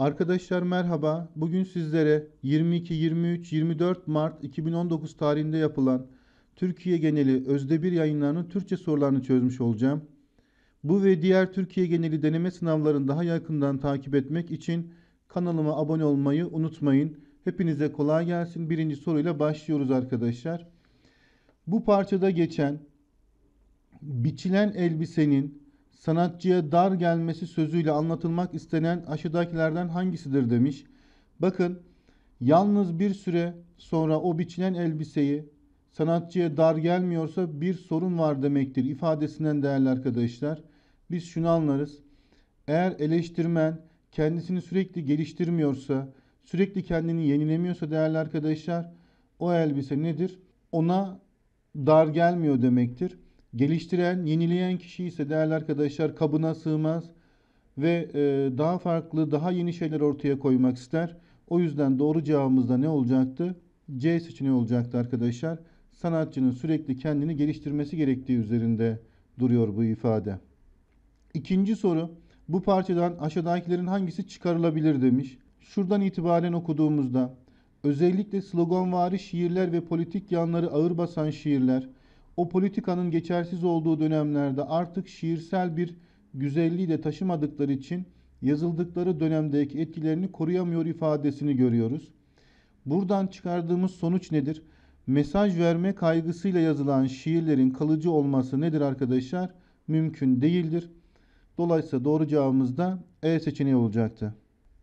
Arkadaşlar merhaba. Bugün sizlere 22, 23, 24 Mart 2019 tarihinde yapılan Türkiye geneli Özde 1 yayınlarının Türkçe sorularını çözmüş olacağım. Bu ve diğer Türkiye geneli deneme sınavlarını daha yakından takip etmek için kanalıma abone olmayı unutmayın. Hepinize kolay gelsin. Birinci soruyla başlıyoruz arkadaşlar. Bu parçada geçen biçilen elbisenin sanatçıya dar gelmesi sözüyle anlatılmak istenen aşıdakilerden hangisidir demiş. Bakın yalnız bir süre sonra o biçilen elbiseyi sanatçıya dar gelmiyorsa bir sorun var demektir ifadesinden değerli arkadaşlar. Biz şunu anlarız. Eğer eleştirmen kendisini sürekli geliştirmiyorsa, sürekli kendini yenilemiyorsa değerli arkadaşlar o elbise nedir? Ona dar gelmiyor demektir. Geliştiren, yenileyen kişi ise değerli arkadaşlar kabına sığmaz ve e, daha farklı, daha yeni şeyler ortaya koymak ister. O yüzden doğru cevabımız da ne olacaktı? C seçeneği olacaktı arkadaşlar. Sanatçının sürekli kendini geliştirmesi gerektiği üzerinde duruyor bu ifade. İkinci soru. Bu parçadan aşağıdakilerin hangisi çıkarılabilir demiş. Şuradan itibaren okuduğumuzda özellikle sloganvari şiirler ve politik yanları ağır basan şiirler, o politikanın geçersiz olduğu dönemlerde artık şiirsel bir güzelliği de taşımadıkları için yazıldıkları dönemdeki etkilerini koruyamıyor ifadesini görüyoruz. Buradan çıkardığımız sonuç nedir? Mesaj verme kaygısıyla yazılan şiirlerin kalıcı olması nedir arkadaşlar? Mümkün değildir. Dolayısıyla doğru cevabımız da E seçeneği olacaktı.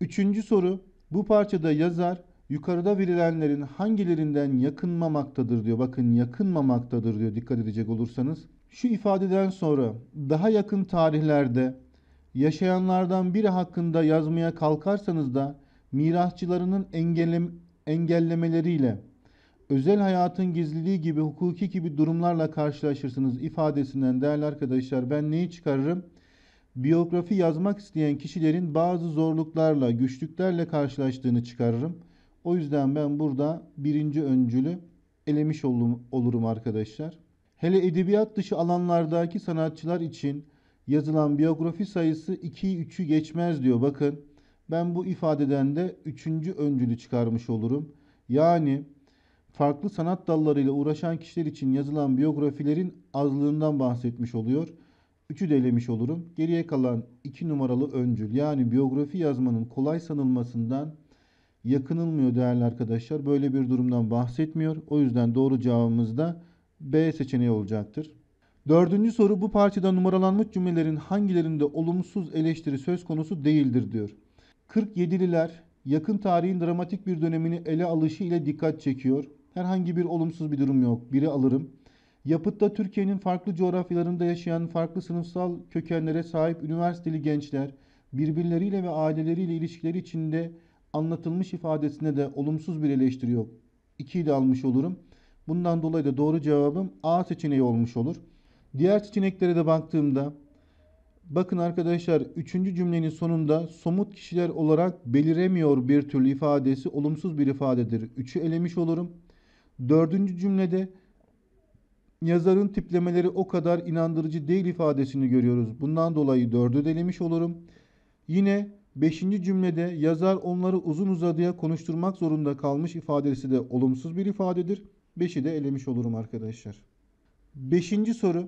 Üçüncü soru. Bu parçada yazar Yukarıda verilenlerin hangilerinden yakınmamaktadır diyor. Bakın yakınmamaktadır diyor dikkat edecek olursanız. Şu ifadeden sonra daha yakın tarihlerde yaşayanlardan biri hakkında yazmaya kalkarsanız da mirasçılarının engellem engellemeleriyle özel hayatın gizliliği gibi hukuki gibi durumlarla karşılaşırsınız ifadesinden değerli arkadaşlar ben neyi çıkarırım? Biyografi yazmak isteyen kişilerin bazı zorluklarla, güçlüklerle karşılaştığını çıkarırım. O yüzden ben burada birinci öncülü elemiş olurum arkadaşlar. Hele edebiyat dışı alanlardaki sanatçılar için yazılan biyografi sayısı 2'yi 3'ü geçmez diyor. Bakın ben bu ifadeden de üçüncü öncülü çıkarmış olurum. Yani farklı sanat dallarıyla uğraşan kişiler için yazılan biyografilerin azlığından bahsetmiş oluyor. Üçü de elemiş olurum. Geriye kalan iki numaralı öncül yani biyografi yazmanın kolay sanılmasından yakınılmıyor değerli arkadaşlar. Böyle bir durumdan bahsetmiyor. O yüzden doğru cevabımız da B seçeneği olacaktır. Dördüncü soru bu parçada numaralanmış cümlelerin hangilerinde olumsuz eleştiri söz konusu değildir diyor. 47'liler yakın tarihin dramatik bir dönemini ele alışı ile dikkat çekiyor. Herhangi bir olumsuz bir durum yok. Biri alırım. Yapıtta Türkiye'nin farklı coğrafyalarında yaşayan farklı sınıfsal kökenlere sahip üniversiteli gençler birbirleriyle ve aileleriyle ilişkileri içinde anlatılmış ifadesine de olumsuz bir eleştiri yok. 2'yi de almış olurum. Bundan dolayı da doğru cevabım A seçeneği olmuş olur. Diğer seçeneklere de baktığımda bakın arkadaşlar 3. cümlenin sonunda somut kişiler olarak beliremiyor bir türlü ifadesi olumsuz bir ifadedir. 3'ü elemiş olurum. 4. cümlede yazarın tiplemeleri o kadar inandırıcı değil ifadesini görüyoruz. Bundan dolayı 4'ü de olurum. Yine Beşinci cümlede yazar onları uzun uzadıya konuşturmak zorunda kalmış ifadesi de olumsuz bir ifadedir. Beşi de elemiş olurum arkadaşlar. Beşinci soru.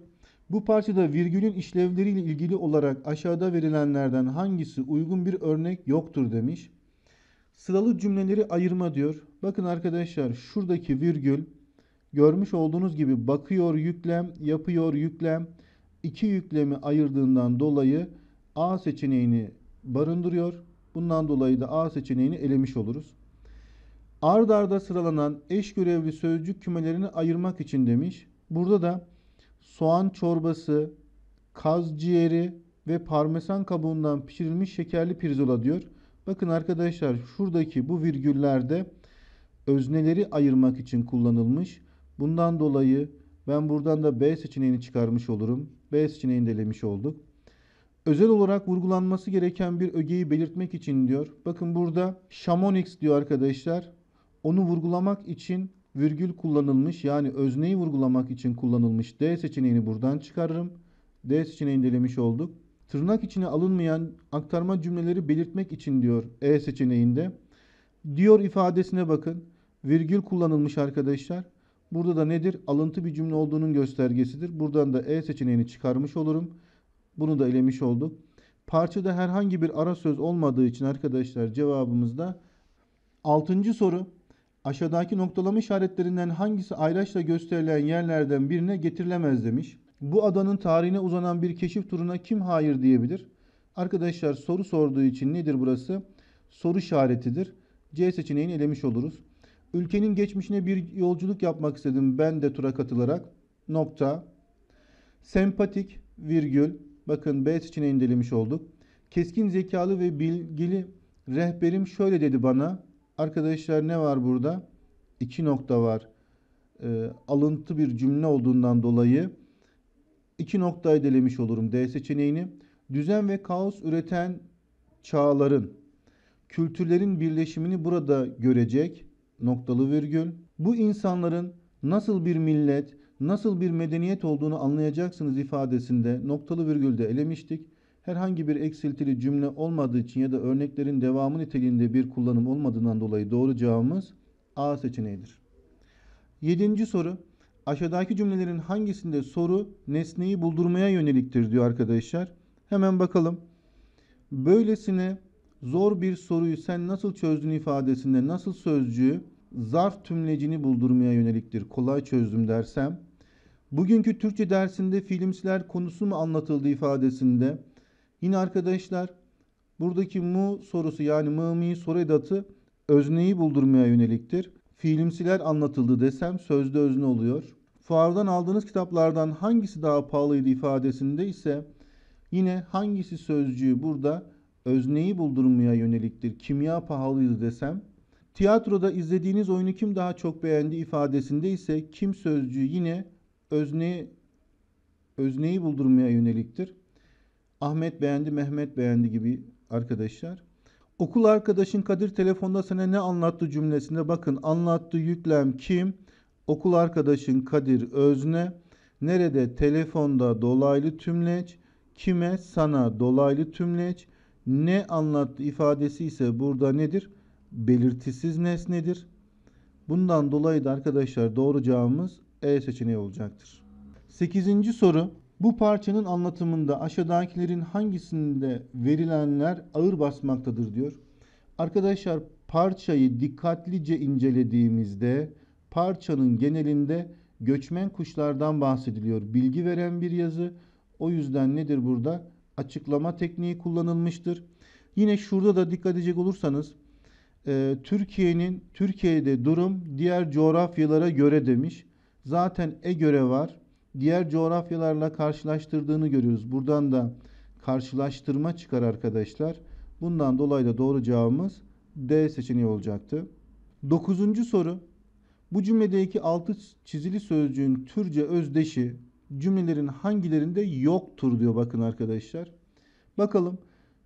Bu parçada virgülün işlevleriyle ilgili olarak aşağıda verilenlerden hangisi uygun bir örnek yoktur demiş. Sıralı cümleleri ayırma diyor. Bakın arkadaşlar şuradaki virgül görmüş olduğunuz gibi bakıyor yüklem, yapıyor yüklem. iki yüklemi ayırdığından dolayı A seçeneğini barındırıyor. Bundan dolayı da A seçeneğini elemiş oluruz. Ard arda sıralanan eş görevli sözcük kümelerini ayırmak için demiş. Burada da soğan çorbası, kaz ciğeri ve parmesan kabuğundan pişirilmiş şekerli pirzola diyor. Bakın arkadaşlar şuradaki bu virgüllerde özneleri ayırmak için kullanılmış. Bundan dolayı ben buradan da B seçeneğini çıkarmış olurum. B seçeneğini de elemiş olduk özel olarak vurgulanması gereken bir ögeyi belirtmek için diyor. Bakın burada Shamonix diyor arkadaşlar. Onu vurgulamak için virgül kullanılmış yani özneyi vurgulamak için kullanılmış D seçeneğini buradan çıkarırım. D seçeneğini delemiş olduk. Tırnak içine alınmayan aktarma cümleleri belirtmek için diyor E seçeneğinde. Diyor ifadesine bakın. Virgül kullanılmış arkadaşlar. Burada da nedir? Alıntı bir cümle olduğunun göstergesidir. Buradan da E seçeneğini çıkarmış olurum. Bunu da elemiş olduk. Parçada herhangi bir ara söz olmadığı için arkadaşlar cevabımızda 6. soru. Aşağıdaki noktalama işaretlerinden hangisi ayraçla gösterilen yerlerden birine getirilemez demiş. Bu adanın tarihine uzanan bir keşif turuna kim hayır diyebilir? Arkadaşlar soru sorduğu için nedir burası? Soru işaretidir. C seçeneğini elemiş oluruz. Ülkenin geçmişine bir yolculuk yapmak istedim ben de tura katılarak. Nokta. Sempatik, virgül, Bakın B seçeneğini indelemiş olduk. Keskin zekalı ve bilgili rehberim şöyle dedi bana. Arkadaşlar ne var burada? İki nokta var. E, alıntı bir cümle olduğundan dolayı iki noktayı indelemiş olurum D seçeneğini. Düzen ve kaos üreten çağların, kültürlerin birleşimini burada görecek noktalı virgül. Bu insanların nasıl bir millet, nasıl bir medeniyet olduğunu anlayacaksınız ifadesinde noktalı virgülde elemiştik. Herhangi bir eksiltili cümle olmadığı için ya da örneklerin devamı niteliğinde bir kullanım olmadığından dolayı doğru cevabımız A seçeneğidir. Yedinci soru. Aşağıdaki cümlelerin hangisinde soru nesneyi buldurmaya yöneliktir diyor arkadaşlar. Hemen bakalım. Böylesine zor bir soruyu sen nasıl çözdün ifadesinde nasıl sözcüğü zarf tümlecini buldurmaya yöneliktir. Kolay çözdüm dersem Bugünkü Türkçe dersinde filmsler konusu mu anlatıldı ifadesinde yine arkadaşlar buradaki mu sorusu yani mımi soru edatı özneyi buldurmaya yöneliktir. Filmsiler anlatıldı desem sözde özne oluyor. Fuardan aldığınız kitaplardan hangisi daha pahalıydı ifadesinde ise yine hangisi sözcüğü burada özneyi buldurmaya yöneliktir. Kimya pahalıydı desem tiyatroda izlediğiniz oyunu kim daha çok beğendi ifadesinde ise kim sözcüğü yine özneyi, özneyi buldurmaya yöneliktir. Ahmet beğendi, Mehmet beğendi gibi arkadaşlar. Okul arkadaşın Kadir telefonda sana ne anlattı cümlesinde bakın anlattı yüklem kim? Okul arkadaşın Kadir özne. Nerede? Telefonda dolaylı tümleç. Kime? Sana dolaylı tümleç. Ne anlattı ifadesi ise burada nedir? Belirtisiz nesnedir. Bundan dolayı da arkadaşlar doğru cevabımız e seçeneği olacaktır. 8. soru. Bu parçanın anlatımında aşağıdakilerin hangisinde verilenler ağır basmaktadır diyor. Arkadaşlar parçayı dikkatlice incelediğimizde parçanın genelinde göçmen kuşlardan bahsediliyor. Bilgi veren bir yazı. O yüzden nedir burada? Açıklama tekniği kullanılmıştır. Yine şurada da dikkat edecek olursanız e, Türkiye'nin Türkiye'de durum diğer coğrafyalara göre demiş zaten E-göre var. Diğer coğrafyalarla karşılaştırdığını görüyoruz. Buradan da karşılaştırma çıkar arkadaşlar. Bundan dolayı da doğru cevabımız D seçeneği olacaktı. Dokuzuncu soru. Bu cümledeki altı çizili sözcüğün Türkçe özdeşi cümlelerin hangilerinde yoktur diyor bakın arkadaşlar. Bakalım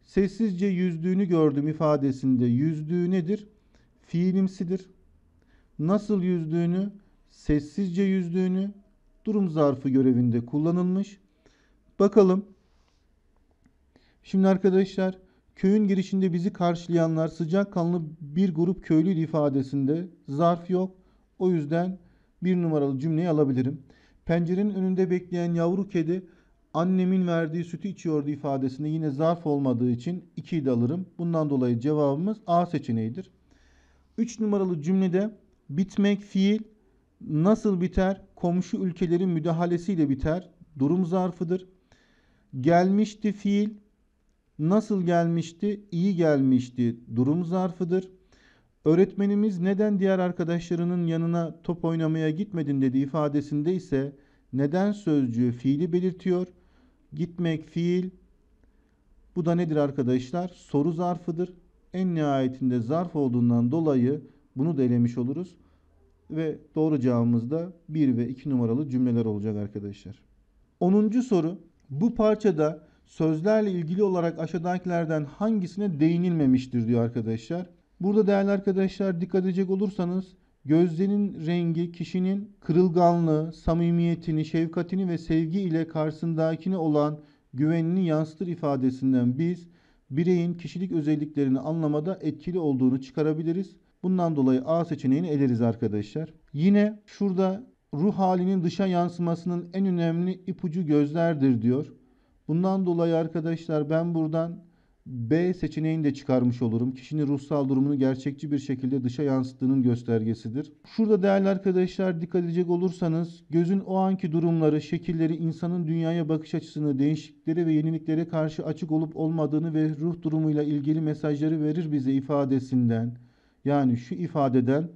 sessizce yüzdüğünü gördüm ifadesinde yüzdüğü nedir? Fiilimsidir. Nasıl yüzdüğünü sessizce yüzdüğünü durum zarfı görevinde kullanılmış. Bakalım. Şimdi arkadaşlar köyün girişinde bizi karşılayanlar sıcakkanlı bir grup köylü ifadesinde zarf yok. O yüzden bir numaralı cümleyi alabilirim. Pencerenin önünde bekleyen yavru kedi annemin verdiği sütü içiyordu ifadesinde yine zarf olmadığı için 2'yi de alırım. Bundan dolayı cevabımız A seçeneğidir. 3 numaralı cümlede bitmek fiil Nasıl biter? Komşu ülkelerin müdahalesiyle biter. Durum zarfıdır. Gelmişti fiil. Nasıl gelmişti? İyi gelmişti. Durum zarfıdır. Öğretmenimiz neden diğer arkadaşlarının yanına top oynamaya gitmedin dedi ifadesinde ise neden sözcüğü fiili belirtiyor. Gitmek fiil. Bu da nedir arkadaşlar? Soru zarfıdır. En nihayetinde zarf olduğundan dolayı bunu da elemiş oluruz ve doğru cevabımızda da 1 ve 2 numaralı cümleler olacak arkadaşlar. 10. soru. Bu parçada sözlerle ilgili olarak aşağıdakilerden hangisine değinilmemiştir diyor arkadaşlar. Burada değerli arkadaşlar dikkat edecek olursanız gözlerin rengi kişinin kırılganlığı, samimiyetini, şefkatini ve sevgi ile karşısındakine olan güvenini yansıtır ifadesinden biz bireyin kişilik özelliklerini anlamada etkili olduğunu çıkarabiliriz. Bundan dolayı A seçeneğini eleriz arkadaşlar. Yine şurada ruh halinin dışa yansımasının en önemli ipucu gözlerdir diyor. Bundan dolayı arkadaşlar ben buradan B seçeneğini de çıkarmış olurum. Kişinin ruhsal durumunu gerçekçi bir şekilde dışa yansıttığının göstergesidir. Şurada değerli arkadaşlar dikkat edecek olursanız gözün o anki durumları, şekilleri, insanın dünyaya bakış açısını, değişikliklere ve yeniliklere karşı açık olup olmadığını ve ruh durumuyla ilgili mesajları verir bize ifadesinden yani şu ifadeden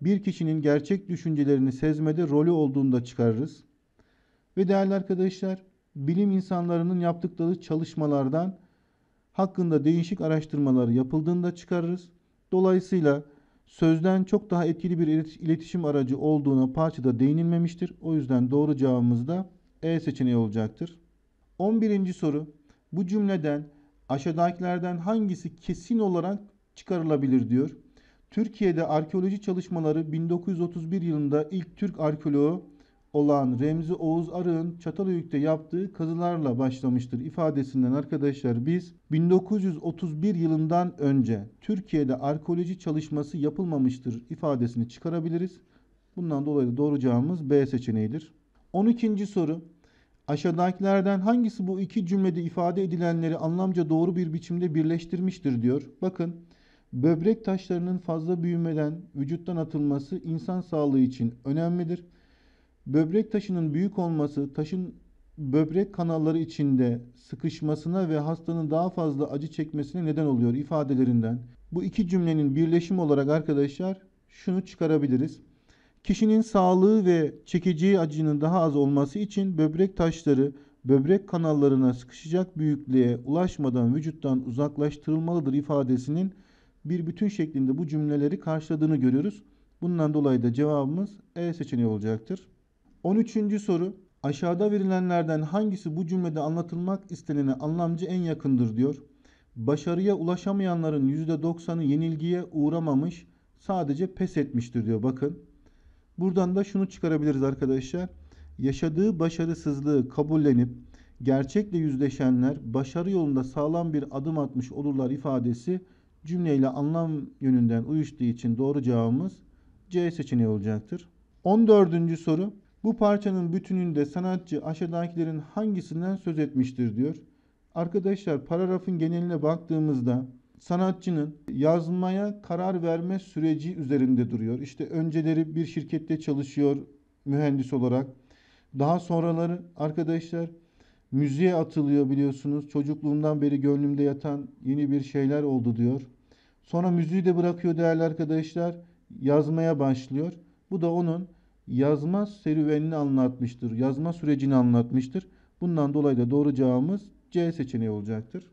bir kişinin gerçek düşüncelerini sezmede rolü olduğunda çıkarırız. Ve değerli arkadaşlar, bilim insanlarının yaptıkları çalışmalardan hakkında değişik araştırmalar yapıldığında çıkarırız. Dolayısıyla sözden çok daha etkili bir iletişim aracı olduğuna parçada değinilmemiştir. O yüzden doğru cevabımız da E seçeneği olacaktır. 11. soru. Bu cümleden aşağıdakilerden hangisi kesin olarak çıkarılabilir diyor. Türkiye'de arkeoloji çalışmaları 1931 yılında ilk Türk arkeoloğu olan Remzi Oğuz Arı'nın Çatalhöyük'te yaptığı kazılarla başlamıştır ifadesinden arkadaşlar biz 1931 yılından önce Türkiye'de arkeoloji çalışması yapılmamıştır ifadesini çıkarabiliriz. Bundan dolayı da doğru cevabımız B seçeneğidir. 12. soru. Aşağıdakilerden hangisi bu iki cümlede ifade edilenleri anlamca doğru bir biçimde birleştirmiştir diyor. Bakın Böbrek taşlarının fazla büyümeden vücuttan atılması insan sağlığı için önemlidir. Böbrek taşının büyük olması taşın böbrek kanalları içinde sıkışmasına ve hastanın daha fazla acı çekmesine neden oluyor ifadelerinden. Bu iki cümlenin birleşimi olarak arkadaşlar şunu çıkarabiliriz. Kişinin sağlığı ve çekeceği acının daha az olması için böbrek taşları böbrek kanallarına sıkışacak büyüklüğe ulaşmadan vücuttan uzaklaştırılmalıdır ifadesinin bir bütün şeklinde bu cümleleri karşıladığını görüyoruz. Bundan dolayı da cevabımız E seçeneği olacaktır. 13. soru aşağıda verilenlerden hangisi bu cümlede anlatılmak istenene anlamcı en yakındır diyor. Başarıya ulaşamayanların %90'ı yenilgiye uğramamış sadece pes etmiştir diyor bakın. Buradan da şunu çıkarabiliriz arkadaşlar. Yaşadığı başarısızlığı kabullenip gerçekle yüzleşenler başarı yolunda sağlam bir adım atmış olurlar ifadesi cümleyle anlam yönünden uyuştuğu için doğru cevabımız C seçeneği olacaktır. 14. soru. Bu parçanın bütününde sanatçı aşağıdakilerin hangisinden söz etmiştir diyor. Arkadaşlar paragrafın geneline baktığımızda sanatçının yazmaya karar verme süreci üzerinde duruyor. İşte önceleri bir şirkette çalışıyor mühendis olarak. Daha sonraları arkadaşlar Müziğe atılıyor biliyorsunuz. Çocukluğumdan beri gönlümde yatan yeni bir şeyler oldu diyor. Sonra müziği de bırakıyor değerli arkadaşlar. Yazmaya başlıyor. Bu da onun yazma serüvenini anlatmıştır. Yazma sürecini anlatmıştır. Bundan dolayı da doğru cevabımız C seçeneği olacaktır.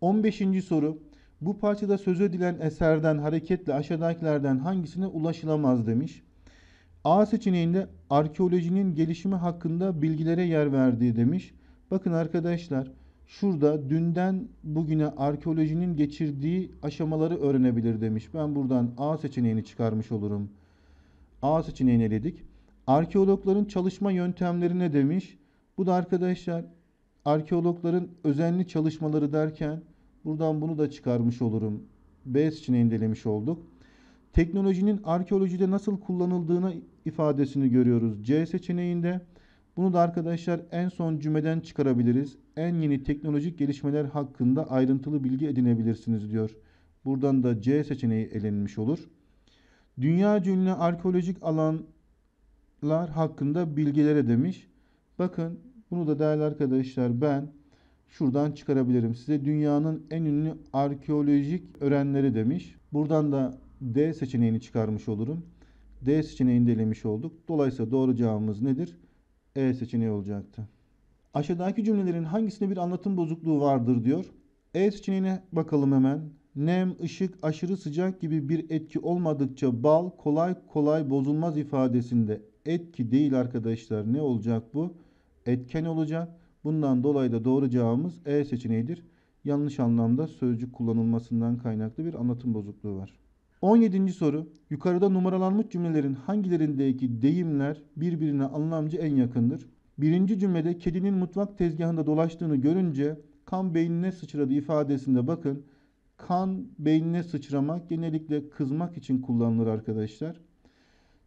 15. soru. Bu parçada söz edilen eserden hareketle aşağıdakilerden hangisine ulaşılamaz demiş. A seçeneğinde arkeolojinin gelişimi hakkında bilgilere yer verdiği demiş. Bakın arkadaşlar şurada dünden bugüne arkeolojinin geçirdiği aşamaları öğrenebilir demiş. Ben buradan A seçeneğini çıkarmış olurum. A seçeneğini eledik. Arkeologların çalışma yöntemleri ne demiş. Bu da arkadaşlar arkeologların özenli çalışmaları derken buradan bunu da çıkarmış olurum. B seçeneğini delemiş olduk teknolojinin arkeolojide nasıl kullanıldığını ifadesini görüyoruz. C seçeneğinde bunu da arkadaşlar en son cümleden çıkarabiliriz. En yeni teknolojik gelişmeler hakkında ayrıntılı bilgi edinebilirsiniz diyor. Buradan da C seçeneği elenmiş olur. Dünya ünlü arkeolojik alanlar hakkında bilgilere demiş. Bakın bunu da değerli arkadaşlar ben şuradan çıkarabilirim. Size dünyanın en ünlü arkeolojik öğrenleri demiş. Buradan da D seçeneğini çıkarmış olurum. D seçeneğini de elemiş olduk. Dolayısıyla doğru cevabımız nedir? E seçeneği olacaktı. Aşağıdaki cümlelerin hangisinde bir anlatım bozukluğu vardır diyor. E seçeneğine bakalım hemen. Nem, ışık, aşırı sıcak gibi bir etki olmadıkça bal kolay kolay bozulmaz ifadesinde etki değil arkadaşlar. Ne olacak bu? Etken olacak. Bundan dolayı da doğru cevabımız E seçeneğidir. Yanlış anlamda sözcük kullanılmasından kaynaklı bir anlatım bozukluğu var. 17. soru. Yukarıda numaralanmış cümlelerin hangilerindeki deyimler birbirine anlamcı en yakındır? Birinci cümlede kedinin mutfak tezgahında dolaştığını görünce kan beynine sıçradı ifadesinde bakın. Kan beynine sıçramak genellikle kızmak için kullanılır arkadaşlar.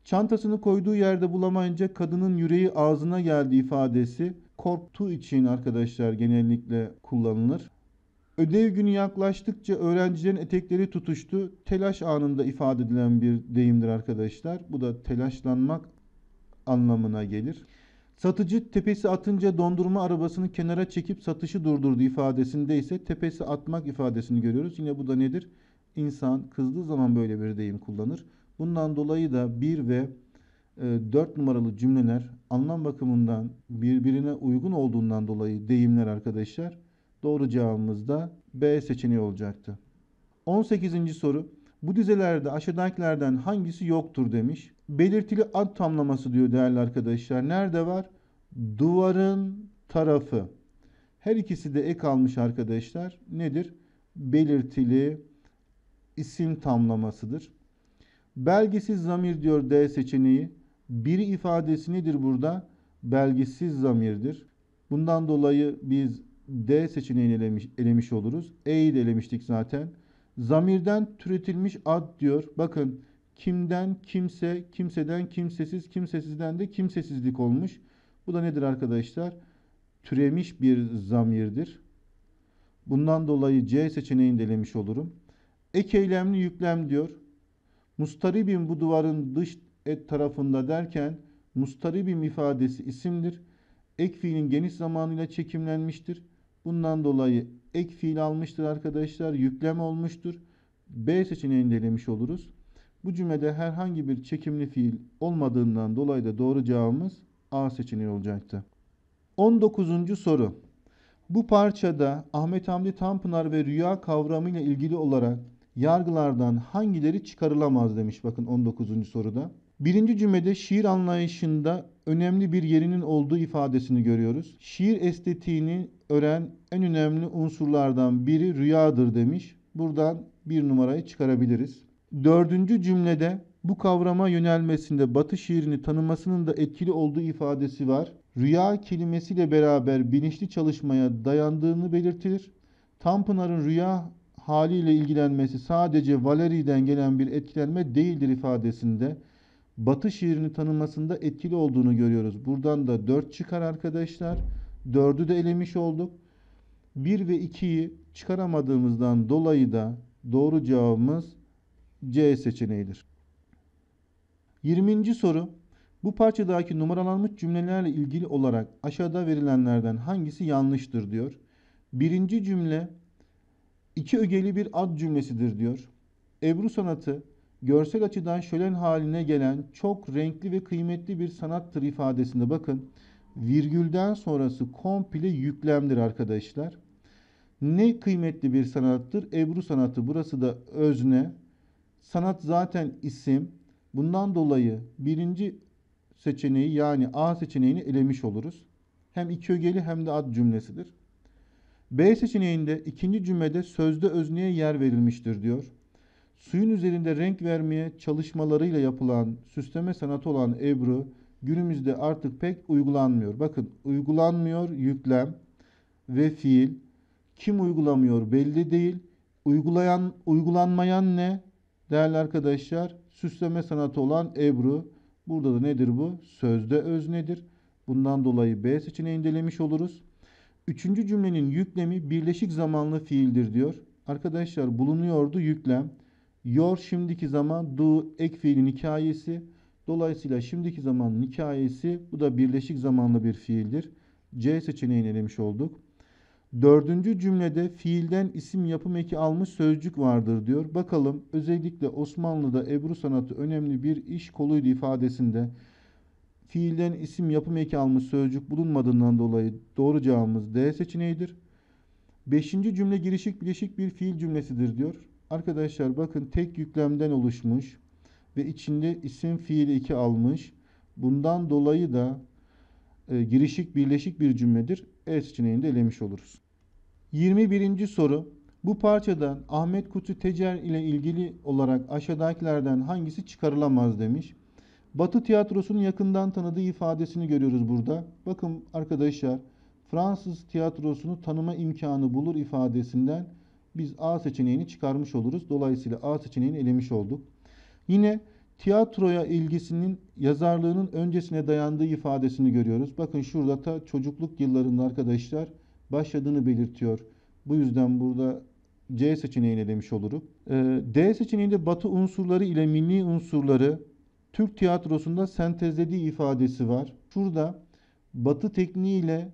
Çantasını koyduğu yerde bulamayınca kadının yüreği ağzına geldi ifadesi korktuğu için arkadaşlar genellikle kullanılır. Ödev günü yaklaştıkça öğrencilerin etekleri tutuştu. Telaş anında ifade edilen bir deyimdir arkadaşlar. Bu da telaşlanmak anlamına gelir. Satıcı tepesi atınca dondurma arabasını kenara çekip satışı durdurdu ifadesinde ise tepesi atmak ifadesini görüyoruz. Yine bu da nedir? İnsan kızdığı zaman böyle bir deyim kullanır. Bundan dolayı da 1 ve 4 e, numaralı cümleler anlam bakımından birbirine uygun olduğundan dolayı deyimler arkadaşlar Doğru cevabımız da B seçeneği olacaktı. 18. soru. Bu dizelerde aşağıdakilerden hangisi yoktur demiş. Belirtili ad tamlaması diyor değerli arkadaşlar. Nerede var? Duvarın tarafı. Her ikisi de ek almış arkadaşlar. Nedir? Belirtili isim tamlamasıdır. Belgisiz zamir diyor D seçeneği. Biri ifadesi nedir burada? Belgisiz zamirdir. Bundan dolayı biz D seçeneğini elemiş, elemiş oluruz. E'yi de elemiştik zaten. Zamirden türetilmiş ad diyor. Bakın kimden kimse, kimseden kimsesiz, kimsesizden de kimsesizlik olmuş. Bu da nedir arkadaşlar? Türemiş bir zamirdir. Bundan dolayı C seçeneğini de elemiş olurum. Ek eylemli yüklem diyor. Mustaribim bu duvarın dış et tarafında derken mustaribim ifadesi isimdir. Ek fiilin geniş zamanıyla çekimlenmiştir. Bundan dolayı ek fiil almıştır arkadaşlar. Yüklem olmuştur. B seçeneğini de elemiş oluruz. Bu cümlede herhangi bir çekimli fiil olmadığından dolayı da doğru cevabımız A seçeneği olacaktı. 19. soru. Bu parçada Ahmet Hamdi Tanpınar ve rüya kavramıyla ilgili olarak yargılardan hangileri çıkarılamaz demiş bakın 19. soruda. Birinci cümlede şiir anlayışında önemli bir yerinin olduğu ifadesini görüyoruz. Şiir estetiğini öğren en önemli unsurlardan biri rüyadır demiş. Buradan bir numarayı çıkarabiliriz. Dördüncü cümlede bu kavrama yönelmesinde Batı şiirini tanımasının da etkili olduğu ifadesi var. Rüya kelimesiyle beraber bilinçli çalışmaya dayandığını belirtilir. Tanpınar'ın rüya haliyle ilgilenmesi sadece Valeri'den gelen bir etkilenme değildir ifadesinde Batı şiirini tanımasında etkili olduğunu görüyoruz. Buradan da 4 çıkar arkadaşlar. 4'ü de elemiş olduk. 1 ve 2'yi çıkaramadığımızdan dolayı da doğru cevabımız C seçeneğidir. 20. soru. Bu parçadaki numaralanmış cümlelerle ilgili olarak aşağıda verilenlerden hangisi yanlıştır diyor. Birinci cümle iki ögeli bir ad cümlesidir diyor. Ebru sanatı görsel açıdan şölen haline gelen çok renkli ve kıymetli bir sanattır ifadesinde bakın. Virgülden sonrası komple yüklemdir arkadaşlar. Ne kıymetli bir sanattır? Ebru sanatı. Burası da özne. Sanat zaten isim. Bundan dolayı birinci seçeneği yani A seçeneğini elemiş oluruz. Hem iki ögeli hem de ad cümlesidir. B seçeneğinde ikinci cümlede sözde özneye yer verilmiştir diyor. Suyun üzerinde renk vermeye çalışmalarıyla yapılan süsleme sanatı olan ebru günümüzde artık pek uygulanmıyor. Bakın uygulanmıyor yüklem ve fiil. Kim uygulamıyor belli değil. Uygulayan uygulanmayan ne? Değerli arkadaşlar süsleme sanatı olan ebru. Burada da nedir bu? Sözde öznedir. Bundan dolayı B seçeneğini delemiş oluruz. Üçüncü cümlenin yüklemi birleşik zamanlı fiildir diyor. Arkadaşlar bulunuyordu yüklem. Your şimdiki zaman do ek fiilin hikayesi. Dolayısıyla şimdiki zamanın hikayesi bu da birleşik zamanlı bir fiildir. C seçeneğini elemiş olduk. Dördüncü cümlede fiilden isim yapım eki almış sözcük vardır diyor. Bakalım özellikle Osmanlı'da Ebru sanatı önemli bir iş koluydu ifadesinde fiilden isim yapım eki almış sözcük bulunmadığından dolayı doğru cevabımız D seçeneğidir. Beşinci cümle girişik birleşik bir fiil cümlesidir diyor. Arkadaşlar bakın tek yüklemden oluşmuş ve içinde isim fiil iki almış. Bundan dolayı da e, girişik birleşik bir cümledir. E seçeneğini elemiş oluruz. 21. soru. Bu parçadan Ahmet Kutu Tecer ile ilgili olarak aşağıdakilerden hangisi çıkarılamaz demiş. Batı tiyatrosunun yakından tanıdığı ifadesini görüyoruz burada. Bakın arkadaşlar Fransız tiyatrosunu tanıma imkanı bulur ifadesinden biz A seçeneğini çıkarmış oluruz. Dolayısıyla A seçeneğini elemiş olduk. Yine tiyatroya ilgisinin yazarlığının öncesine dayandığı ifadesini görüyoruz. Bakın şurada da çocukluk yıllarında arkadaşlar başladığını belirtiyor. Bu yüzden burada C seçeneğini demiş oluruz. Ee, D seçeneğinde batı unsurları ile milli unsurları Türk tiyatrosunda sentezlediği ifadesi var. Şurada batı tekniği ile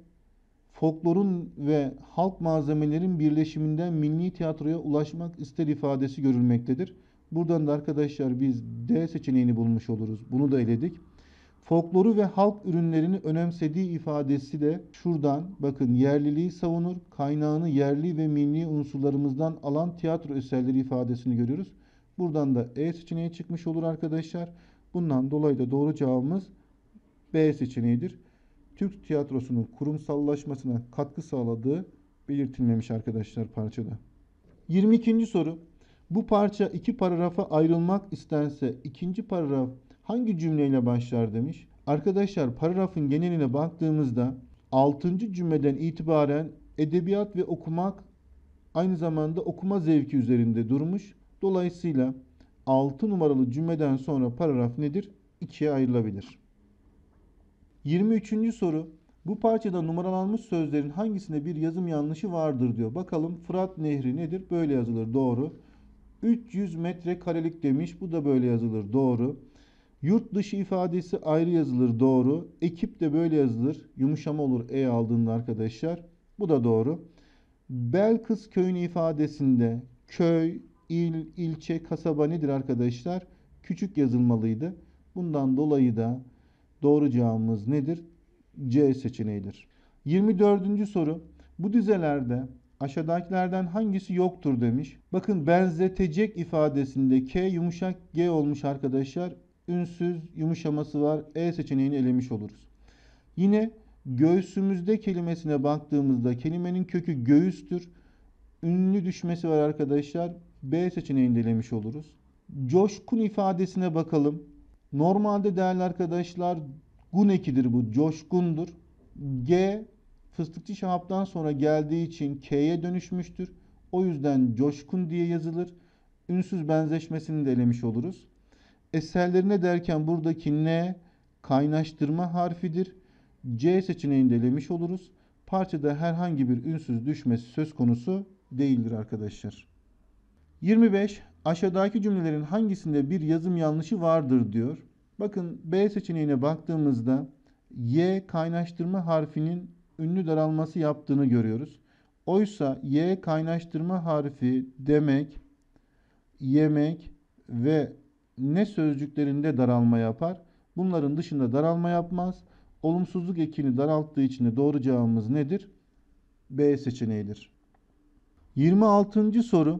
folklorun ve halk malzemelerin birleşiminden milli tiyatroya ulaşmak ister ifadesi görülmektedir. Buradan da arkadaşlar biz D seçeneğini bulmuş oluruz. Bunu da eledik. Folkloru ve halk ürünlerini önemsediği ifadesi de şuradan bakın yerliliği savunur, kaynağını yerli ve milli unsurlarımızdan alan tiyatro eserleri ifadesini görüyoruz. Buradan da E seçeneği çıkmış olur arkadaşlar. Bundan dolayı da doğru cevabımız B seçeneğidir. Türk tiyatrosunun kurumsallaşmasına katkı sağladığı belirtilmemiş arkadaşlar parçada. 22. soru. Bu parça iki paragrafa ayrılmak istense ikinci paragraf hangi cümleyle başlar demiş. Arkadaşlar paragrafın geneline baktığımızda 6. cümleden itibaren edebiyat ve okumak aynı zamanda okuma zevki üzerinde durmuş. Dolayısıyla 6 numaralı cümleden sonra paragraf nedir? 2'ye ayrılabilir. 23. soru. Bu parçada numaralanmış sözlerin hangisinde bir yazım yanlışı vardır diyor. Bakalım Fırat Nehri nedir? Böyle yazılır. Doğru. 300 metre karelik demiş. Bu da böyle yazılır. Doğru. Yurt dışı ifadesi ayrı yazılır. Doğru. Ekip de böyle yazılır. Yumuşama olur E aldığında arkadaşlar. Bu da doğru. Belkıs köyün ifadesinde köy, il, ilçe, kasaba nedir arkadaşlar? Küçük yazılmalıydı. Bundan dolayı da Doğru cevabımız nedir? C seçeneğidir. 24. soru. Bu dizelerde aşağıdakilerden hangisi yoktur demiş. Bakın benzetecek ifadesinde K yumuşak G olmuş arkadaşlar. Ünsüz yumuşaması var. E seçeneğini elemiş oluruz. Yine göğsümüzde kelimesine baktığımızda kelimenin kökü göğüstür. Ünlü düşmesi var arkadaşlar. B seçeneğini elemiş oluruz. Coşkun ifadesine bakalım. Normalde değerli arkadaşlar gunekidir bu. Coşkundur. G fıstıkçı şahaptan sonra geldiği için K'ye dönüşmüştür. O yüzden coşkun diye yazılır. Ünsüz benzeşmesini de elemiş oluruz. Eserlerine derken buradaki N kaynaştırma harfidir. C seçeneğini de elemiş oluruz. Parçada herhangi bir ünsüz düşmesi söz konusu değildir arkadaşlar. 25 aşağıdaki cümlelerin hangisinde bir yazım yanlışı vardır diyor. Bakın B seçeneğine baktığımızda Y kaynaştırma harfinin ünlü daralması yaptığını görüyoruz. Oysa Y kaynaştırma harfi demek, yemek ve ne sözcüklerinde daralma yapar. Bunların dışında daralma yapmaz. Olumsuzluk ekini daralttığı için de doğru cevabımız nedir? B seçeneğidir. 26. soru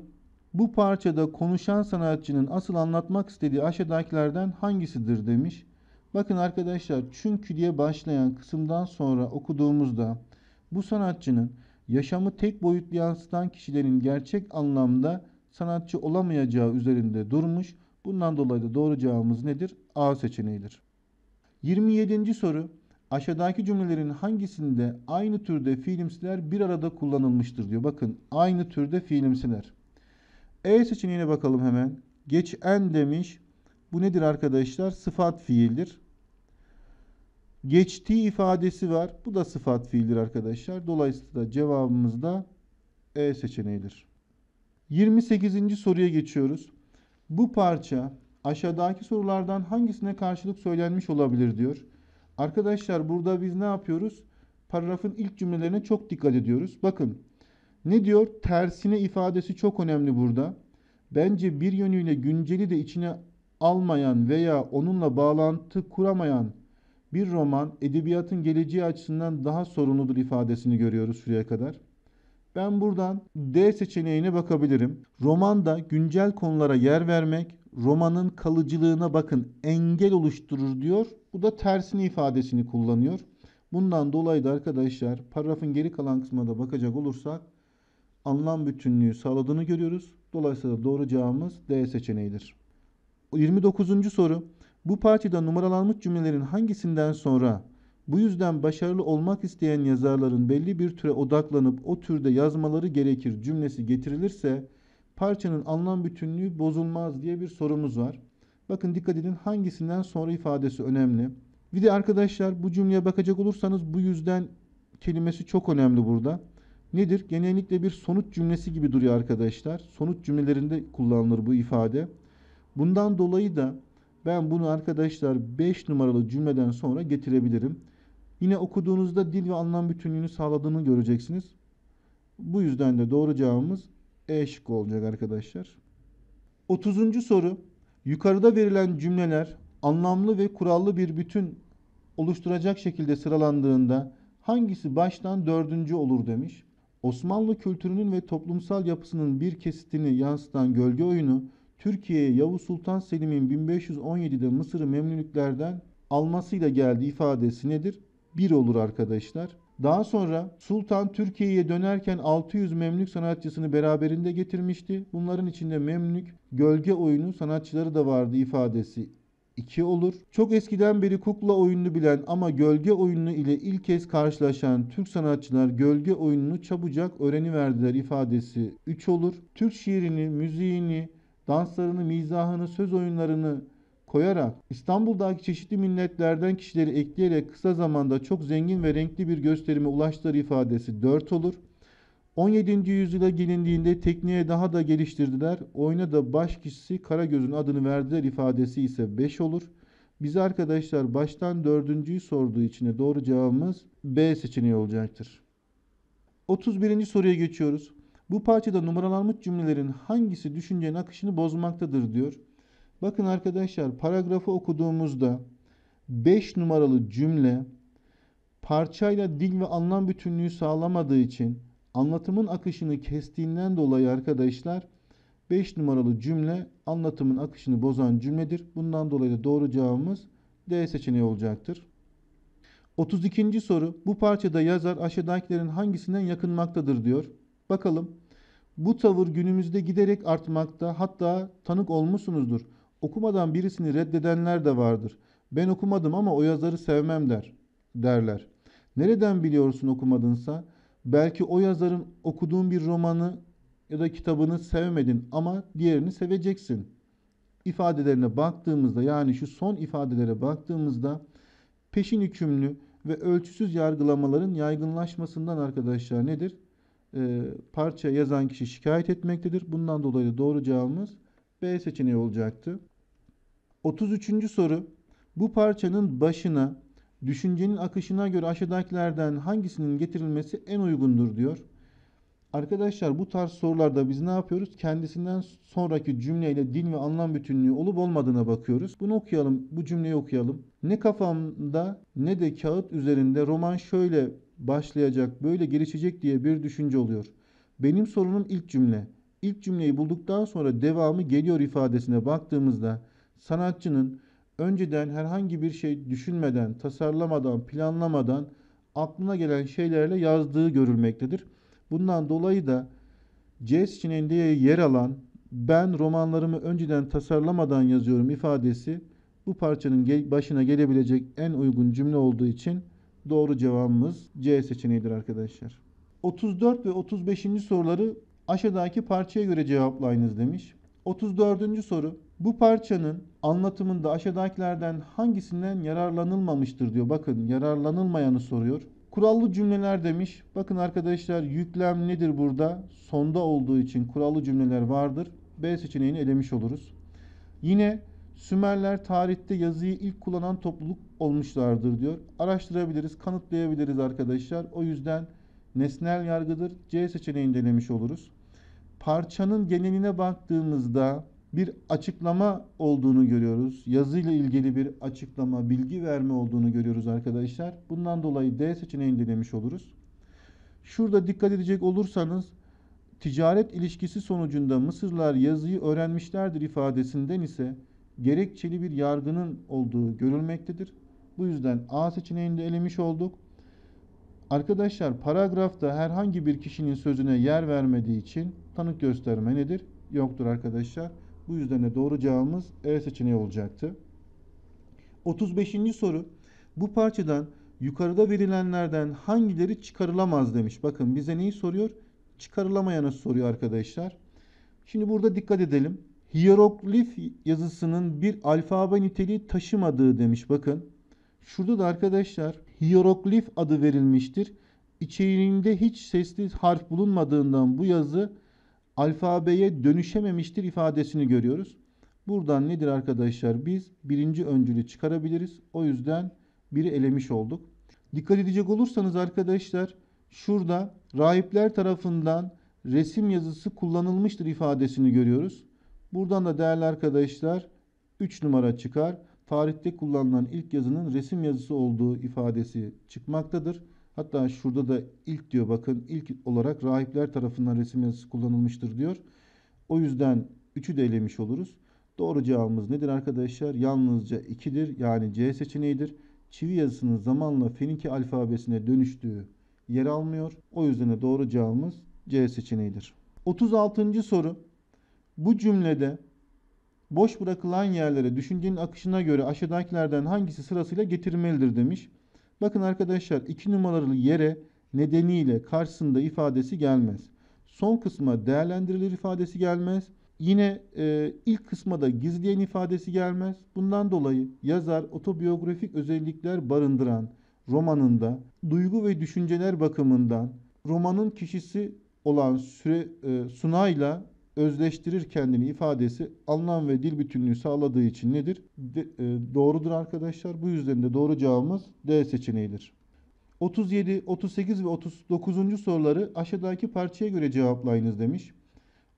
bu parçada konuşan sanatçının asıl anlatmak istediği aşağıdakilerden hangisidir demiş. Bakın arkadaşlar çünkü diye başlayan kısımdan sonra okuduğumuzda bu sanatçının yaşamı tek boyutlu yansıtan kişilerin gerçek anlamda sanatçı olamayacağı üzerinde durmuş. Bundan dolayı da doğru cevabımız nedir? A seçeneğidir. 27. soru. Aşağıdaki cümlelerin hangisinde aynı türde fiilimsiler bir arada kullanılmıştır diyor. Bakın aynı türde fiilimsiler. E seçeneğine bakalım hemen. Geçen demiş. Bu nedir arkadaşlar? Sıfat fiildir. Geçtiği ifadesi var. Bu da sıfat fiildir arkadaşlar. Dolayısıyla cevabımız da E seçeneğidir. 28. soruya geçiyoruz. Bu parça aşağıdaki sorulardan hangisine karşılık söylenmiş olabilir diyor. Arkadaşlar burada biz ne yapıyoruz? Paragrafın ilk cümlelerine çok dikkat ediyoruz. Bakın ne diyor? Tersine ifadesi çok önemli burada. Bence bir yönüyle günceli de içine almayan veya onunla bağlantı kuramayan bir roman edebiyatın geleceği açısından daha sorunludur ifadesini görüyoruz şuraya kadar. Ben buradan D seçeneğine bakabilirim. Romanda güncel konulara yer vermek romanın kalıcılığına bakın engel oluşturur diyor. Bu da tersini ifadesini kullanıyor. Bundan dolayı da arkadaşlar paragrafın geri kalan kısmına da bakacak olursak anlam bütünlüğü sağladığını görüyoruz. Dolayısıyla doğru cevabımız D seçeneğidir. 29. soru. Bu parçada numaralanmış cümlelerin hangisinden sonra bu yüzden başarılı olmak isteyen yazarların belli bir türe odaklanıp o türde yazmaları gerekir cümlesi getirilirse parçanın anlam bütünlüğü bozulmaz diye bir sorumuz var. Bakın dikkat edin hangisinden sonra ifadesi önemli. Bir de arkadaşlar bu cümleye bakacak olursanız bu yüzden kelimesi çok önemli burada nedir? Genellikle bir sonuç cümlesi gibi duruyor arkadaşlar. Sonuç cümlelerinde kullanılır bu ifade. Bundan dolayı da ben bunu arkadaşlar 5 numaralı cümleden sonra getirebilirim. Yine okuduğunuzda dil ve anlam bütünlüğünü sağladığını göreceksiniz. Bu yüzden de doğru cevabımız E şıkkı olacak arkadaşlar. 30. soru. Yukarıda verilen cümleler anlamlı ve kurallı bir bütün oluşturacak şekilde sıralandığında hangisi baştan dördüncü olur demiş. Osmanlı kültürünün ve toplumsal yapısının bir kesitini yansıtan gölge oyunu, Türkiye'ye Yavuz Sultan Selim'in 1517'de Mısır'ı memlüklerden almasıyla geldi ifadesi nedir? Bir olur arkadaşlar. Daha sonra Sultan Türkiye'ye dönerken 600 Memlük sanatçısını beraberinde getirmişti. Bunların içinde Memlük gölge oyunu sanatçıları da vardı ifadesi 2 olur. Çok eskiden beri kukla oyununu bilen ama gölge oyunu ile ilk kez karşılaşan Türk sanatçılar gölge oyununu çabucak öğreniverdiler ifadesi 3 olur. Türk şiirini, müziğini, danslarını, mizahını, söz oyunlarını koyarak İstanbul'daki çeşitli milletlerden kişileri ekleyerek kısa zamanda çok zengin ve renkli bir gösterime ulaştılar ifadesi 4 olur. 17. yüzyıla gelindiğinde tekniğe daha da geliştirdiler. Oyuna da baş kişisi Karagöz'ün adını verdiler ifadesi ise 5 olur. Bize arkadaşlar baştan dördüncüyü sorduğu için doğru cevabımız B seçeneği olacaktır. 31. soruya geçiyoruz. Bu parçada numaralanmış cümlelerin hangisi düşüncenin akışını bozmaktadır diyor. Bakın arkadaşlar paragrafı okuduğumuzda 5 numaralı cümle parçayla dil ve anlam bütünlüğü sağlamadığı için Anlatımın akışını kestiğinden dolayı arkadaşlar 5 numaralı cümle anlatımın akışını bozan cümledir. Bundan dolayı da doğru cevabımız D seçeneği olacaktır. 32. soru. Bu parçada yazar aşağıdakilerin hangisinden yakınmaktadır diyor. Bakalım. Bu tavır günümüzde giderek artmakta hatta tanık olmuşsunuzdur. Okumadan birisini reddedenler de vardır. Ben okumadım ama o yazarı sevmem der derler. Nereden biliyorsun okumadınsa? Belki o yazarın okuduğun bir romanı ya da kitabını sevmedin ama diğerini seveceksin. İfadelerine baktığımızda yani şu son ifadelere baktığımızda peşin hükümlü ve ölçüsüz yargılamaların yaygınlaşmasından arkadaşlar nedir? Ee, parça yazan kişi şikayet etmektedir. Bundan dolayı da doğru cevabımız B seçeneği olacaktı. 33. soru. Bu parçanın başına Düşüncenin akışına göre aşağıdakilerden hangisinin getirilmesi en uygundur diyor. Arkadaşlar bu tarz sorularda biz ne yapıyoruz? Kendisinden sonraki cümleyle dil ve anlam bütünlüğü olup olmadığına bakıyoruz. Bunu okuyalım, bu cümleyi okuyalım. Ne kafamda ne de kağıt üzerinde roman şöyle başlayacak, böyle gelişecek diye bir düşünce oluyor. Benim sorunum ilk cümle. İlk cümleyi bulduktan sonra devamı geliyor ifadesine baktığımızda sanatçının önceden herhangi bir şey düşünmeden, tasarlamadan, planlamadan aklına gelen şeylerle yazdığı görülmektedir. Bundan dolayı da Jazz diye yer alan ben romanlarımı önceden tasarlamadan yazıyorum ifadesi bu parçanın başına gelebilecek en uygun cümle olduğu için doğru cevabımız C seçeneğidir arkadaşlar. 34 ve 35. soruları aşağıdaki parçaya göre cevaplayınız demiş. 34. soru bu parçanın anlatımında aşağıdakilerden hangisinden yararlanılmamıştır diyor. Bakın yararlanılmayanı soruyor. Kurallı cümleler demiş. Bakın arkadaşlar yüklem nedir burada? Sonda olduğu için kurallı cümleler vardır. B seçeneğini elemiş oluruz. Yine Sümerler tarihte yazıyı ilk kullanan topluluk olmuşlardır diyor. Araştırabiliriz, kanıtlayabiliriz arkadaşlar. O yüzden nesnel yargıdır. C seçeneğini delemiş oluruz. Parçanın geneline baktığımızda bir açıklama olduğunu görüyoruz. Yazıyla ilgili bir açıklama, bilgi verme olduğunu görüyoruz arkadaşlar. Bundan dolayı D seçeneğini denemiş oluruz. Şurada dikkat edecek olursanız ticaret ilişkisi sonucunda Mısırlar yazıyı öğrenmişlerdir ifadesinden ise gerekçeli bir yargının olduğu görülmektedir. Bu yüzden A seçeneğini de elemiş olduk. Arkadaşlar paragrafta herhangi bir kişinin sözüne yer vermediği için tanık gösterme nedir? Yoktur arkadaşlar. Bu yüzden de doğru cevabımız E seçeneği olacaktı. 35. soru. Bu parçadan yukarıda verilenlerden hangileri çıkarılamaz demiş. Bakın bize neyi soruyor? Çıkarılamayanı soruyor arkadaşlar. Şimdi burada dikkat edelim. Hieroglif yazısının bir alfabe niteliği taşımadığı demiş. Bakın. Şurada da arkadaşlar hieroglif adı verilmiştir. İçeriğinde hiç sesli harf bulunmadığından bu yazı alfabeye dönüşememiştir ifadesini görüyoruz. Buradan nedir arkadaşlar? Biz birinci öncülü çıkarabiliriz. O yüzden biri elemiş olduk. Dikkat edecek olursanız arkadaşlar şurada rahipler tarafından resim yazısı kullanılmıştır ifadesini görüyoruz. Buradan da değerli arkadaşlar 3 numara çıkar. Tarihte kullanılan ilk yazının resim yazısı olduğu ifadesi çıkmaktadır. Hatta şurada da ilk diyor bakın ilk olarak rahipler tarafından resim yazısı kullanılmıştır diyor. O yüzden 3'ü de elemiş oluruz. Doğru cevabımız nedir arkadaşlar? Yalnızca 2'dir yani C seçeneğidir. Çivi yazısının zamanla Fenike alfabesine dönüştüğü yer almıyor. O yüzden de doğru cevabımız C seçeneğidir. 36. soru. Bu cümlede boş bırakılan yerlere düşüncenin akışına göre aşağıdakilerden hangisi sırasıyla getirmelidir demiş. Bakın arkadaşlar iki numaralı yere nedeniyle karşısında ifadesi gelmez. Son kısma değerlendirilir ifadesi gelmez. Yine e, ilk kısma da gizleyen ifadesi gelmez. Bundan dolayı yazar otobiyografik özellikler barındıran romanında duygu ve düşünceler bakımından romanın kişisi olan süre, e, Sunay'la özleştirir kendini ifadesi anlam ve dil bütünlüğü sağladığı için nedir? De, e, doğrudur arkadaşlar. Bu yüzden de doğru cevabımız D seçeneğidir. 37, 38 ve 39. soruları aşağıdaki parçaya göre cevaplayınız demiş.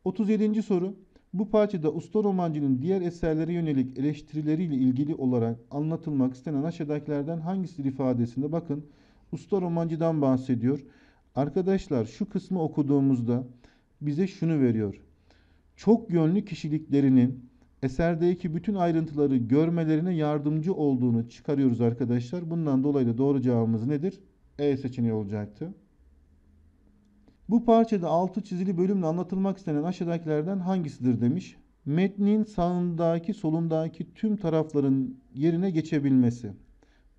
37. soru bu parçada usta romancının diğer eserlere yönelik eleştirileriyle ilgili olarak anlatılmak istenen aşağıdakilerden hangisidir ifadesinde bakın usta romancıdan bahsediyor. Arkadaşlar şu kısmı okuduğumuzda bize şunu veriyor çok yönlü kişiliklerinin eserdeki bütün ayrıntıları görmelerine yardımcı olduğunu çıkarıyoruz arkadaşlar. Bundan dolayı da doğru cevabımız nedir? E seçeneği olacaktı. Bu parçada altı çizili bölümle anlatılmak istenen aşağıdakilerden hangisidir demiş. Metnin sağındaki solundaki tüm tarafların yerine geçebilmesi.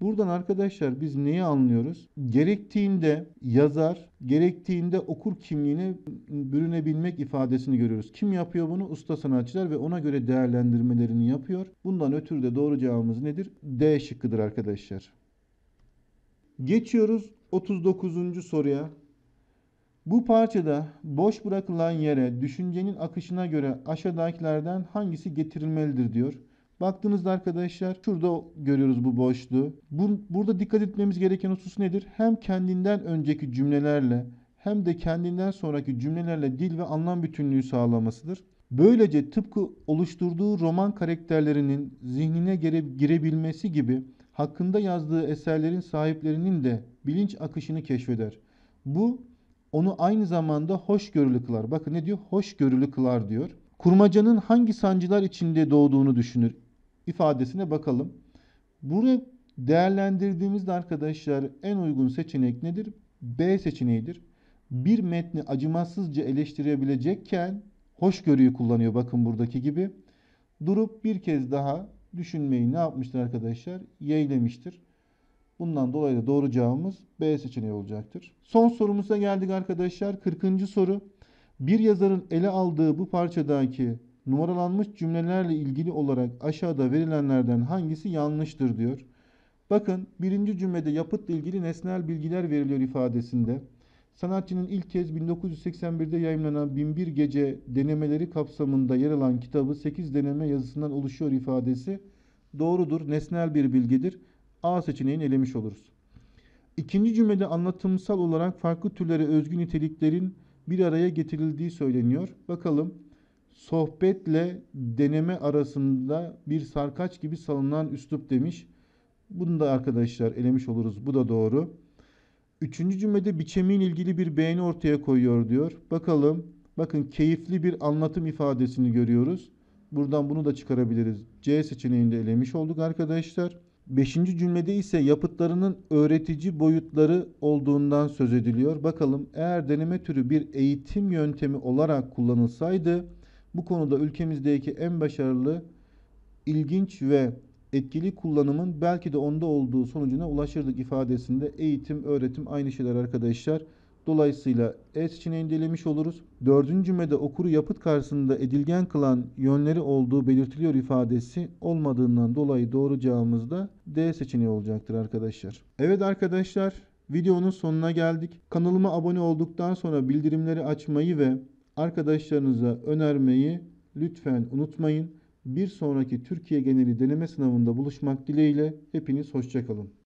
Buradan arkadaşlar biz neyi anlıyoruz? Gerektiğinde yazar, gerektiğinde okur kimliğine bürünebilmek ifadesini görüyoruz. Kim yapıyor bunu? Usta sanatçılar ve ona göre değerlendirmelerini yapıyor. Bundan ötürü de doğru cevabımız nedir? D şıkkıdır arkadaşlar. Geçiyoruz 39. soruya. Bu parçada boş bırakılan yere düşüncenin akışına göre aşağıdakilerden hangisi getirilmelidir diyor. Baktığınızda arkadaşlar şurada görüyoruz bu boşluğu. Bu, burada dikkat etmemiz gereken husus nedir? Hem kendinden önceki cümlelerle hem de kendinden sonraki cümlelerle dil ve anlam bütünlüğü sağlamasıdır. Böylece tıpkı oluşturduğu roman karakterlerinin zihnine girebilmesi gibi hakkında yazdığı eserlerin sahiplerinin de bilinç akışını keşfeder. Bu onu aynı zamanda hoşgörülü kılar. Bakın ne diyor? Hoşgörülü kılar diyor. Kurmacanın hangi sancılar içinde doğduğunu düşünür ifadesine bakalım. Burayı değerlendirdiğimizde arkadaşlar en uygun seçenek nedir? B seçeneğidir. Bir metni acımasızca eleştirebilecekken hoşgörüyü kullanıyor bakın buradaki gibi. Durup bir kez daha düşünmeyi ne yapmıştır arkadaşlar? Yeylemiştir. Bundan dolayı da doğru cevabımız B seçeneği olacaktır. Son sorumuza geldik arkadaşlar. 40. soru. Bir yazarın ele aldığı bu parçadaki numaralanmış cümlelerle ilgili olarak aşağıda verilenlerden hangisi yanlıştır diyor. Bakın birinci cümlede yapıtla ilgili nesnel bilgiler veriliyor ifadesinde. Sanatçının ilk kez 1981'de yayınlanan 1001 Gece denemeleri kapsamında yer alan kitabı 8 deneme yazısından oluşuyor ifadesi doğrudur, nesnel bir bilgidir. A seçeneğini elemiş oluruz. İkinci cümlede anlatımsal olarak farklı türlere özgü niteliklerin bir araya getirildiği söyleniyor. Bakalım sohbetle deneme arasında bir sarkaç gibi salınan üslup demiş. Bunu da arkadaşlar elemiş oluruz. Bu da doğru. Üçüncü cümlede biçemin ilgili bir beğeni ortaya koyuyor diyor. Bakalım. Bakın keyifli bir anlatım ifadesini görüyoruz. Buradan bunu da çıkarabiliriz. C seçeneğinde elemiş olduk arkadaşlar. Beşinci cümlede ise yapıtlarının öğretici boyutları olduğundan söz ediliyor. Bakalım eğer deneme türü bir eğitim yöntemi olarak kullanılsaydı bu konuda ülkemizdeki en başarılı, ilginç ve etkili kullanımın belki de onda olduğu sonucuna ulaşırdık ifadesinde eğitim, öğretim aynı şeyler arkadaşlar. Dolayısıyla E seçeneğini delemiş oluruz. Dördüncü cümlede okuru yapıt karşısında edilgen kılan yönleri olduğu belirtiliyor ifadesi olmadığından dolayı doğru cevabımız da D seçeneği olacaktır arkadaşlar. Evet arkadaşlar videonun sonuna geldik. Kanalıma abone olduktan sonra bildirimleri açmayı ve arkadaşlarınıza önermeyi lütfen unutmayın. Bir sonraki Türkiye geneli deneme sınavında buluşmak dileğiyle hepiniz hoşçakalın.